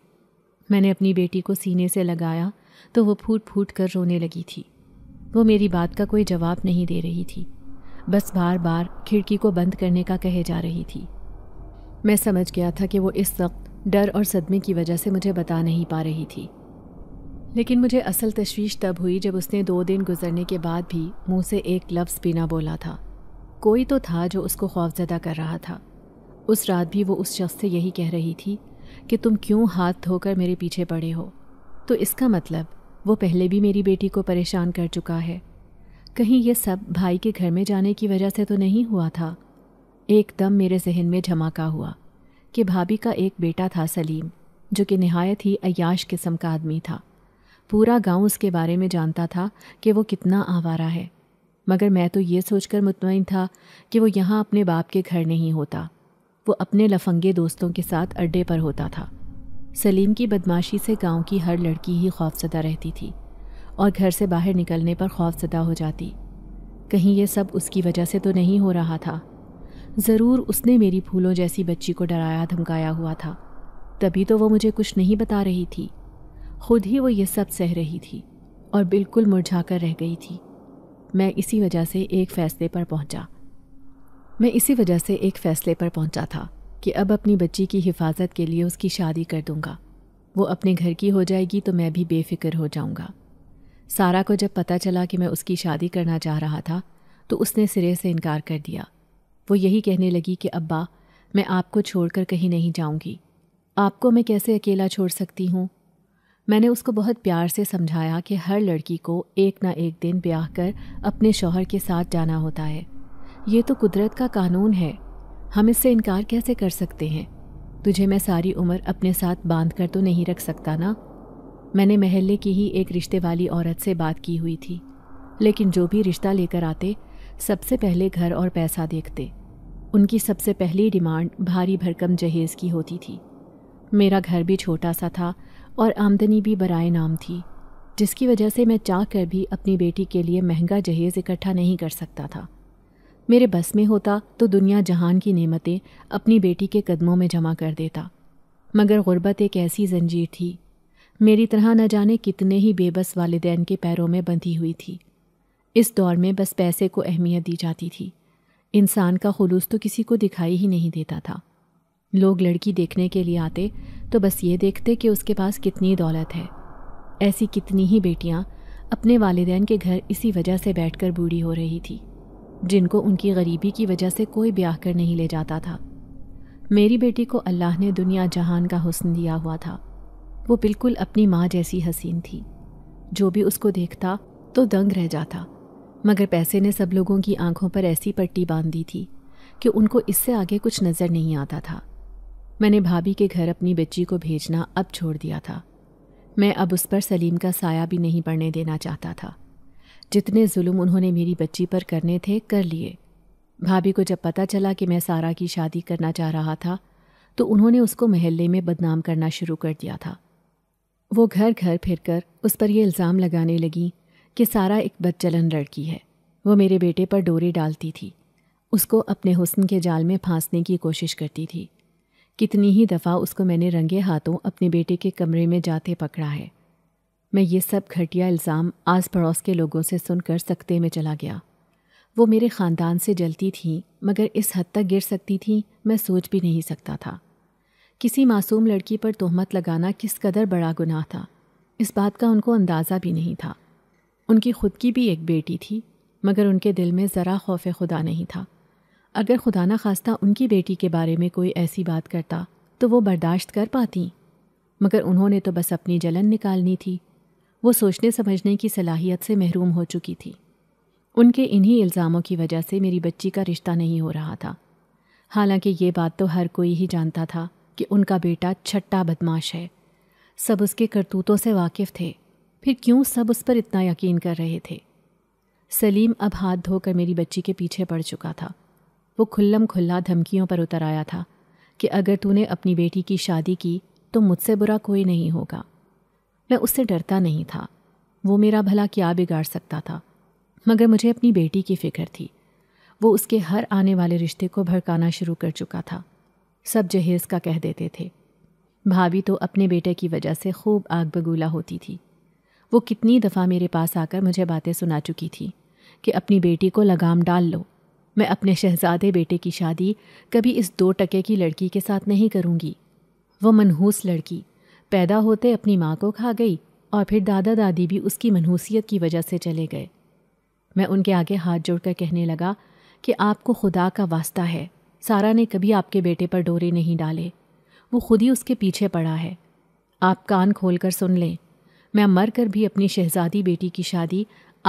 मैंने अपनी बेटी को सीने से लगाया तो वो फूट फूट कर रोने लगी थी वो मेरी बात का कोई जवाब नहीं दे रही थी बस बार बार खिड़की को बंद करने का कहे जा रही थी मैं समझ गया था कि वो इस वक्त डर और सदमे की वजह से मुझे बता नहीं पा रही थी लेकिन मुझे असल तशवीश तब हुई जब उसने दो दिन गुजरने के बाद भी मुंह से एक लफ्ज़ भी ना बोला था कोई तो था जो उसको खौफजदा कर रहा था उस रात भी वो उस शख्स से यही कह रही थी कि तुम क्यों हाथ धोकर मेरे पीछे पड़े हो तो इसका मतलब वो पहले भी मेरी बेटी को परेशान कर चुका है कहीं ये सब भाई के घर में जाने की वजह से तो नहीं हुआ था एकदम मेरे जहन में झमाका हुआ कि भाभी का एक बेटा था सलीम जो कि नहायत ही अयाश किस्म का आदमी था पूरा गांव उसके बारे में जानता था कि वो कितना आवारा है मगर मैं तो ये सोचकर मुतमिन था कि वो यहाँ अपने बाप के घर नहीं होता वो अपने लफंगे दोस्तों के साथ अड्डे पर होता था सलीम की बदमाशी से गांव की हर लड़की ही खौफजदा रहती थी और घर से बाहर निकलने पर खौफजदा हो जाती कहीं ये सब उसकी वजह से तो नहीं हो रहा था ज़रूर उसने मेरी फूलों जैसी बच्ची को डराया धमकाया हुआ था तभी तो वो मुझे कुछ नहीं बता रही थी खुद ही वो ये सब सह रही थी और बिल्कुल मुरझा कर रह गई थी मैं इसी वजह से एक फ़ैसले पर पहुंचा। मैं इसी वजह से एक फ़ैसले पर पहुंचा था कि अब अपनी बच्ची की हिफाजत के लिए उसकी शादी कर दूंगा वो अपने घर की हो जाएगी तो मैं भी बेफिक्र हो जाऊंगा सारा को जब पता चला कि मैं उसकी शादी करना चाह रहा था तो उसने सिरे से इनकार कर दिया वो यही कहने लगी कि अब्बा मैं आपको छोड़कर कहीं नहीं जाऊंगी आपको मैं कैसे अकेला छोड़ सकती हूँ मैंने उसको बहुत प्यार से समझाया कि हर लड़की को एक ना एक दिन ब्याह कर अपने शौहर के साथ जाना होता है ये तो कुदरत का कानून है हम इससे इनकार कैसे कर सकते हैं तुझे मैं सारी उम्र अपने साथ बांध कर तो नहीं रख सकता ना मैंने महल्ले की ही एक रिश्ते वाली औरत से बात की हुई थी लेकिन जो भी रिश्ता लेकर आते सबसे पहले घर और पैसा देखते उनकी सबसे पहली डिमांड भारी भरकम जहेज़ की होती थी मेरा घर भी छोटा सा था और आमदनी भी बराए नाम थी जिसकी वजह से मैं चाह कर भी अपनी बेटी के लिए महंगा जहेज़ इकट्ठा नहीं कर सकता था मेरे बस में होता तो दुनिया जहान की नेमतें अपनी बेटी के कदमों में जमा कर देता मगर गुर्बत एक ऐसी जंजीर थी मेरी तरह न जाने कितने ही बेबस वालदेन के पैरों में बंधी हुई थी इस दौर में बस पैसे को अहमियत दी जाती थी इंसान का खलूस तो किसी को दिखाई ही नहीं देता था लोग लड़की देखने के लिए आते तो बस ये देखते कि उसके पास कितनी दौलत है ऐसी कितनी ही बेटियाँ अपने वालदेन के घर इसी वजह से बैठकर बूढ़ी हो रही थी जिनको उनकी गरीबी की वजह से कोई ब्याह कर नहीं ले जाता था मेरी बेटी को अल्लाह ने दुनिया जहान का हुस्न दिया हुआ था वो बिल्कुल अपनी माँ जैसी हसीन थी जो भी उसको देखता तो दंग रह जाता मगर पैसे ने सब लोगों की आंखों पर ऐसी पट्टी बांध दी थी कि उनको इससे आगे कुछ नज़र नहीं आता था मैंने भाभी के घर अपनी बच्ची को भेजना अब छोड़ दिया था मैं अब उस पर सलीम का साया भी नहीं पड़ने देना चाहता था जितने जुल्म उन्होंने मेरी बच्ची पर करने थे कर लिए भाभी को जब पता चला कि मैं सारा की शादी करना चाह रहा था तो उन्होंने उसको महल्ले में बदनाम करना शुरू कर दिया था वो घर घर फिरकर उस पर यह इल्ज़ाम लगाने लगी कि सारा एक बदचलन लड़की है वो मेरे बेटे पर डोरे डालती थी उसको अपने हुस्न के जाल में फांसने की कोशिश करती थी कितनी ही दफ़ा उसको मैंने रंगे हाथों अपने बेटे के कमरे में जाते पकड़ा है मैं ये सब घटिया इल्ज़ाम आस पड़ोस के लोगों से सुनकर सकते में चला गया वो मेरे ख़ानदान से जलती थी मगर इस हद तक गिर सकती थी मैं सोच भी नहीं सकता था किसी मासूम लड़की पर तोहमत लगाना किस कदर बड़ा गुनाह था इस बात का उनको अंदाज़ा भी नहीं था उनकी खुद की भी एक बेटी थी मगर उनके दिल में ज़रा खौफ खुदा नहीं था अगर खुदा ना खास्ता उनकी बेटी के बारे में कोई ऐसी बात करता तो वो बर्दाश्त कर पाती मगर उन्होंने तो बस अपनी जलन निकालनी थी वो सोचने समझने की सलाहियत से महरूम हो चुकी थी उनके इन्हीं इल्ज़ामों की वजह से मेरी बच्ची का रिश्ता नहीं हो रहा था हालांकि ये बात तो हर कोई ही जानता था कि उनका बेटा छट्टा बदमाश है सब उसके करतूतों से वाकिफ़ थे फिर क्यों सब उस पर इतना यकीन कर रहे थे सलीम अब हाथ धोकर मेरी बच्ची के पीछे पड़ चुका था वो खुल्लम खुल्ला धमकियों पर उतर आया था कि अगर तूने अपनी बेटी की शादी की तो मुझसे बुरा कोई नहीं होगा मैं उससे डरता नहीं था वो मेरा भला क्या बिगाड़ सकता था मगर मुझे अपनी बेटी की फिक्र थी वो उसके हर आने वाले रिश्ते को भड़काना शुरू कर चुका था सब जहेज़ का कह देते थे भाभी तो अपने बेटे की वजह से खूब आग बगूला होती थी वो कितनी दफ़ा मेरे पास आकर मुझे बातें सुना चुकी थी कि अपनी बेटी को लगाम डाल लो मैं अपने शहजादे बेटे की शादी कभी इस दो टके की लड़की के साथ नहीं करूँगी वो मनहूस लड़की पैदा होते अपनी माँ को खा गई और फिर दादा दादी भी उसकी मनहूसियत की वजह से चले गए मैं उनके आगे हाथ जोड़कर कहने लगा कि आपको खुदा का वास्ता है सारा ने कभी आपके बेटे पर डोरे नहीं डाले वो खुद ही उसके पीछे पड़ा है आप कान खोल कर सुन लें मैं मर कर भी अपनी शहजादी बेटी की शादी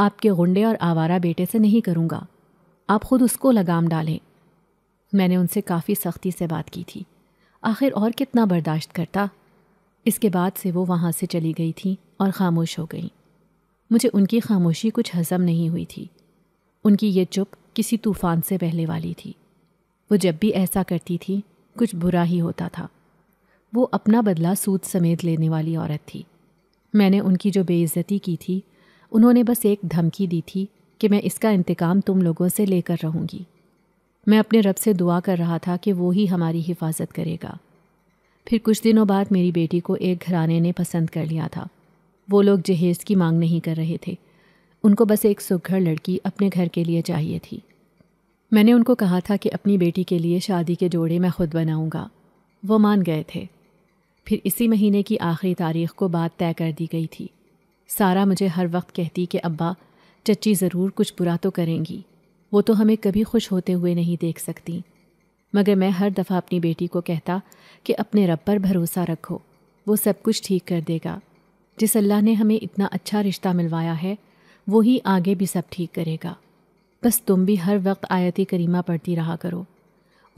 आपके गुंडे और आवारा बेटे से नहीं करूँगा आप खुद उसको लगाम डालें मैंने उनसे काफ़ी सख्ती से बात की थी आखिर और कितना बर्दाश्त करता इसके बाद से वो वहाँ से चली गई थी और ख़ामोश हो गई मुझे उनकी खामोशी कुछ हजम नहीं हुई थी उनकी ये चुप किसी तूफ़ान से पहले वाली थी वो जब भी ऐसा करती थी कुछ बुरा ही होता था वो अपना बदला सूद समेत लेने वाली औरत थी मैंने उनकी जो बेइज्जती की थी उन्होंने बस एक धमकी दी थी कि मैं इसका इंतकाम तुम लोगों से लेकर रहूँगी मैं अपने रब से दुआ कर रहा था कि वो ही हमारी हिफाजत करेगा फिर कुछ दिनों बाद मेरी बेटी को एक घराने ने पसंद कर लिया था वो लोग जहेज़ की मांग नहीं कर रहे थे उनको बस एक सुघड़ लड़की अपने घर के लिए चाहिए थी मैंने उनको कहा था कि अपनी बेटी के लिए शादी के जोड़े मैं खुद बनाऊंगा वो मान गए थे फिर इसी महीने की आखिरी तारीख को बात तय कर दी गई थी सारा मुझे हर वक्त कहती कि अब्बा चच्ची ज़रूर कुछ बुरा तो करेंगी वो तो हमें कभी खुश होते हुए नहीं देख सकती मगर मैं हर दफ़ा अपनी बेटी को कहता कि अपने रब पर भरोसा रखो वो सब कुछ ठीक कर देगा जिस अल्लाह ने हमें इतना अच्छा रिश्ता मिलवाया है वो ही आगे भी सब ठीक करेगा बस तुम भी हर वक्त आयती करीमा पढ़ती रहा करो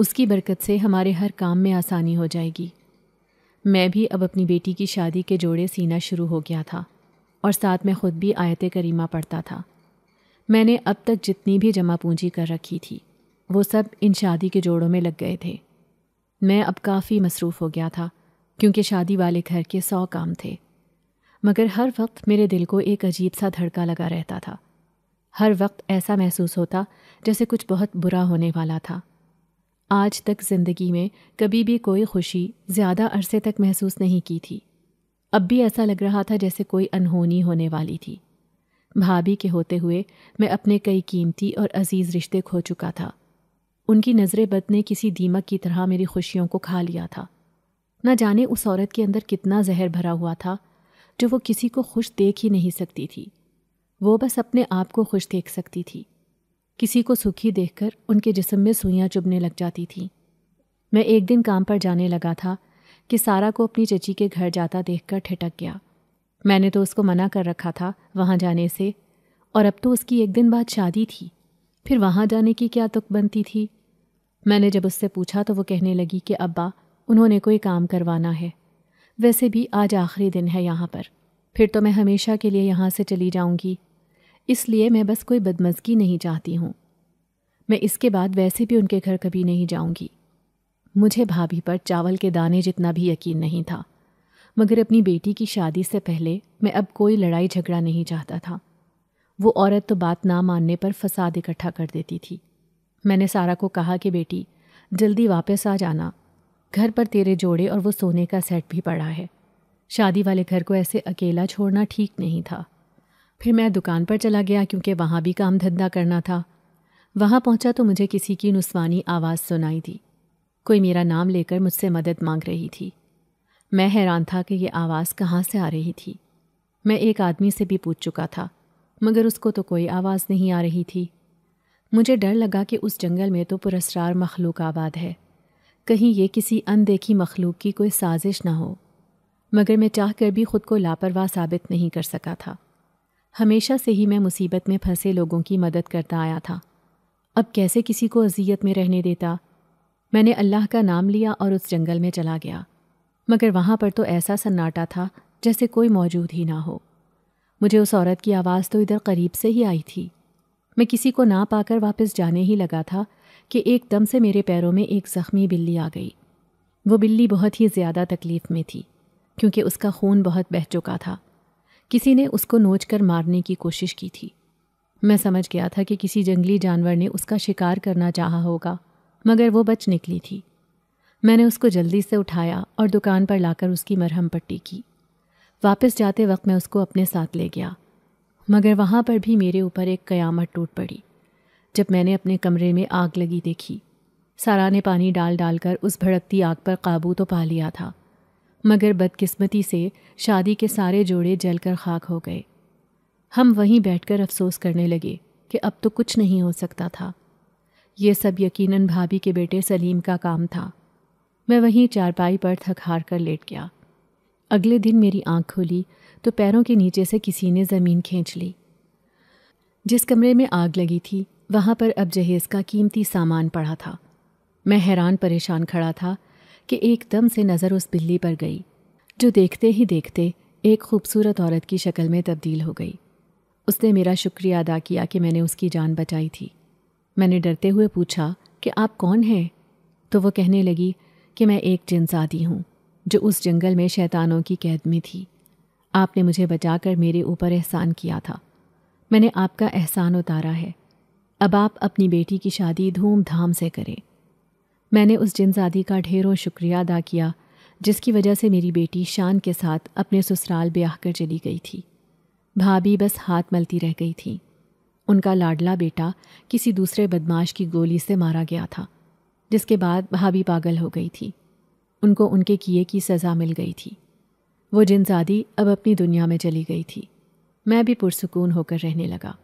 उसकी बरकत से हमारे हर काम में आसानी हो जाएगी मैं भी अब अपनी बेटी की शादी के जोड़े सीना शुरू हो गया था और साथ में ख़ुद भी आयत करीमा पढ़ता था मैंने अब तक जितनी भी जमा पूंजी कर रखी थी वो सब इन शादी के जोड़ों में लग गए थे मैं अब काफ़ी मसरूफ़ हो गया था क्योंकि शादी वाले घर के सौ काम थे मगर हर वक्त मेरे दिल को एक अजीब सा धड़का लगा रहता था हर वक्त ऐसा महसूस होता जैसे कुछ बहुत बुरा होने वाला था आज तक ज़िंदगी में कभी भी कोई खुशी ज़्यादा अरसे तक महसूस नहीं की थी अब भी ऐसा लग रहा था जैसे कोई अनहोनी होने वाली थी भाभी के होते हुए मैं अपने कई कीमती और अजीज़ रिश्ते खो चुका था उनकी नज़रें बद ने किसी दीमक की तरह मेरी खुशियों को खा लिया था न जाने उस औरत के अंदर कितना जहर भरा हुआ था जो वो किसी को खुश देख ही नहीं सकती थी वो बस अपने आप को खुश देख सकती थी किसी को सुखी देखकर उनके जिस्म में सुइयाँ चुभने लग जाती थीं मैं एक दिन काम पर जाने लगा था कि सारा को अपनी चची के घर जाता देखकर ठिटक गया मैंने तो उसको मना कर रखा था वहाँ जाने से और अब तो उसकी एक दिन बाद शादी थी फिर वहाँ जाने की क्या तुक बनती थी मैंने जब उससे पूछा तो वो कहने लगी कि अब्बा उन्होंने कोई काम करवाना है वैसे भी आज आखिरी दिन है यहाँ पर फिर तो मैं हमेशा के लिए यहाँ से चली जाऊँगी इसलिए मैं बस कोई बदमजगी नहीं चाहती हूँ मैं इसके बाद वैसे भी उनके घर कभी नहीं जाऊँगी मुझे भाभी पर चावल के दाने जितना भी यकीन नहीं था मगर अपनी बेटी की शादी से पहले मैं अब कोई लड़ाई झगड़ा नहीं चाहता था वो औरत तो बात ना मानने पर फसाद इकट्ठा कर देती थी मैंने सारा को कहा कि बेटी जल्दी वापस आ जाना घर पर तेरे जोड़े और वो सोने का सेट भी पड़ा है शादी वाले घर को ऐसे अकेला छोड़ना ठीक नहीं था फिर मैं दुकान पर चला गया क्योंकि वहाँ भी काम धंधा करना था वहाँ पहुँचा तो मुझे किसी की नुस्वानी आवाज़ सुनाई दी कोई मेरा नाम लेकर मुझसे मदद मांग रही थी मैं हैरान था कि ये आवाज़ कहाँ से आ रही थी मैं एक आदमी से भी पूछ चुका था मगर उसको तो कोई आवाज़ नहीं आ रही थी मुझे डर लगा कि उस जंगल में तो पुरस्ार मखलूक आबाद है कहीं ये किसी अनदेखी मखलूक की कोई साजिश ना हो मगर मैं चाह कर भी ख़ुद को लापरवाह साबित नहीं कर सका था हमेशा से ही मैं मुसीबत में फंसे लोगों की मदद करता आया था अब कैसे किसी को अजियत में रहने देता मैंने अल्लाह का नाम लिया और उस जंगल में चला गया मगर वहाँ पर तो ऐसा सन्नाटा था जैसे कोई मौजूद ही ना हो मुझे उस औरत की आवाज़ तो इधर करीब से ही आई थी मैं किसी को ना पाकर वापस जाने ही लगा था कि एकदम से मेरे पैरों में एक ज़ख्मी बिल्ली आ गई वो बिल्ली बहुत ही ज़्यादा तकलीफ़ में थी क्योंकि उसका खून बहुत बह चुका था किसी ने उसको नोच कर मारने की कोशिश की थी मैं समझ गया था कि किसी जंगली जानवर ने उसका शिकार करना चाहा होगा मगर वो बच निकली थी मैंने उसको जल्दी से उठाया और दुकान पर लाकर उसकी मरहम पट्टी की वापस जाते वक्त मैं उसको अपने साथ ले गया मगर वहाँ पर भी मेरे ऊपर एक कयामत टूट पड़ी जब मैंने अपने कमरे में आग लगी देखी सारा ने पानी डाल डाल कर उस भड़कती आग पर काबू तो पा लिया था मगर बदकिस्मती से शादी के सारे जोड़े जलकर खाक हो गए हम वहीं बैठकर अफसोस करने लगे कि अब तो कुछ नहीं हो सकता था ये सब यकीनन भाभी के बेटे सलीम का काम था मैं वहीं चारपाई पर थक हार कर लेट गया अगले दिन मेरी आंख खुली तो पैरों के नीचे से किसी ने ज़मीन खींच ली जिस कमरे में आग लगी थी वहाँ पर अब जहेज़ का कीमती सामान पड़ा था मैं हैरान परेशान खड़ा था कि एकदम से नज़र उस बिल्ली पर गई जो देखते ही देखते एक खूबसूरत औरत की शक्ल में तब्दील हो गई उसने मेरा शुक्रिया अदा किया कि मैंने उसकी जान बचाई थी मैंने डरते हुए पूछा कि आप कौन हैं तो वो कहने लगी कि मैं एक जिनसादी हूँ जो उस जंगल में शैतानों की कैद में थी आपने मुझे बचाकर मेरे ऊपर एहसान किया था मैंने आपका एहसान उतारा है अब आप अपनी बेटी की शादी धूमधाम से करें मैंने उस जिनजादी का ढेरों शुक्रिया अदा किया जिसकी वजह से मेरी बेटी शान के साथ अपने ससुराल ब्याह कर चली गई थी भाभी बस हाथ मलती रह गई थी उनका लाडला बेटा किसी दूसरे बदमाश की गोली से मारा गया था जिसके बाद भाभी पागल हो गई थी उनको उनके किए की सज़ा मिल गई थी वो जिनजादी अब अपनी दुनिया में चली गई थी मैं भी पुरसकून होकर रहने लगा